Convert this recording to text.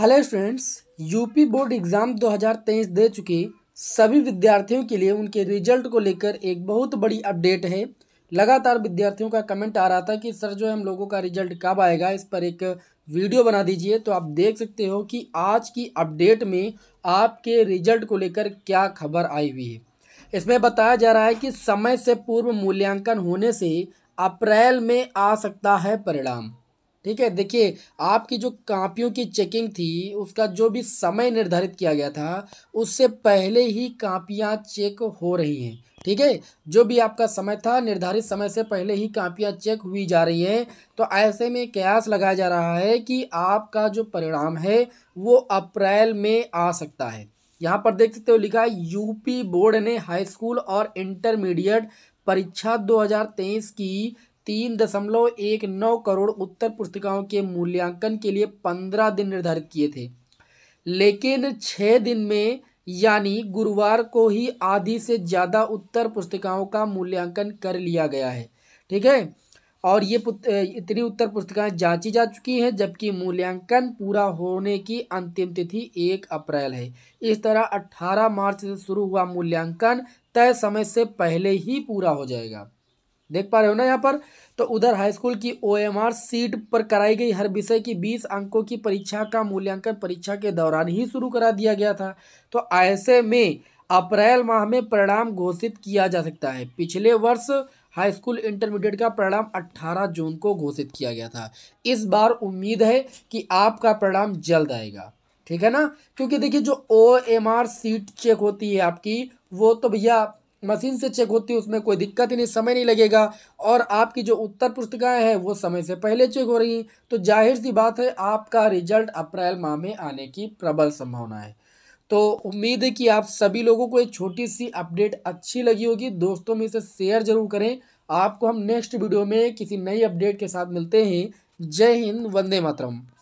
hello students UP board exam 2023 दे चुके सभी विद्यार्थियों के लिए उनके रिजल्ट को लेकर एक बहुत बड़ी अपडेट है लगातार विद्यार्थियों का कमेंट आ रहा था कि सर जो है हम लोगों का रिजल्ट कब आएगा इस पर एक वीडियो बना दीजिए तो आप देख सकते हो कि आज की अपडेट में आपके रिजल्ट को लेकर क्या खबर आई हुई है इसमें बताया जा रहा है कि समय से पूर्व मूल्यांकन होने से अप्रैल में आ सकता है परिणाम ठीक है देखिए आपकी जो कापियों की चेकिंग थी उसका जो भी समय निर्धारित किया गया था उससे पहले ही कापियाँ चेक हो रही हैं ठीक है जो भी आपका समय था निर्धारित समय से पहले ही कापियाँ चेक हुई जा रही हैं तो ऐसे में कयास लगाया जा रहा है कि आपका जो परिणाम है वो अप्रैल में आ सकता है यहाँ पर देख सकते हो लिखा है यूपी बोर्ड ने हाई स्कूल और इंटरमीडिएट परीक्षा 2023 की तीन दशमलव एक नौ करोड़ उत्तर पुस्तिकाओं के मूल्यांकन के लिए पंद्रह दिन निर्धारित किए थे लेकिन छः दिन में यानी गुरुवार को ही आधी से ज़्यादा उत्तर पुस्तिकाओं का मूल्यांकन कर लिया गया है ठीक है और ये इतनी उत्तर पुस्तिकाएं जांची जा चुकी हैं जबकि मूल्यांकन पूरा होने की अंतिम तिथि एक अप्रैल है इस तरह अट्ठारह मार्च से शुरू हुआ मूल्यांकन तय समय से पहले ही पूरा हो जाएगा देख पा रहे हो ना यहाँ पर तो उधर हाई स्कूल की आर सीट पर कराई गई हर विषय की बीस अंकों की परीक्षा का मूल्यांकन परीक्षा के दौरान ही शुरू करा दिया गया था तो ऐसे में अप्रैल माह में परिणाम घोषित किया जा सकता है पिछले वर्ष हाई स्कूल इंटरमीडिएट का परिणाम 18 जून को घोषित किया गया था इस बार उम्मीद है कि आपका परिणाम जल्द आएगा ठीक है ना क्योंकि देखिए जो O M R sheet check होती है आपकी वो तो भैया मशीन से चेक होती है उसमें कोई दिक्कत ही नहीं समय नहीं लगेगा और आपकी जो उत्तर पुस्तिकाएँ हैं वो समय से पहले चेक हो रही हैं तो जाहिर सी बात है आपका रिजल्ट अप्रैल माह में आने की प्रबल संभावना है तो उम्मीद है कि आप सभी लोगों को एक छोटी सी अपडेट अच्छी लगी होगी दोस्तों में इसे शेयर जरूर करें आपको हम नेक्स्ट वीडियो में किसी नई अपडेट के साथ मिलते हैं जय हिंद वंदे मातरम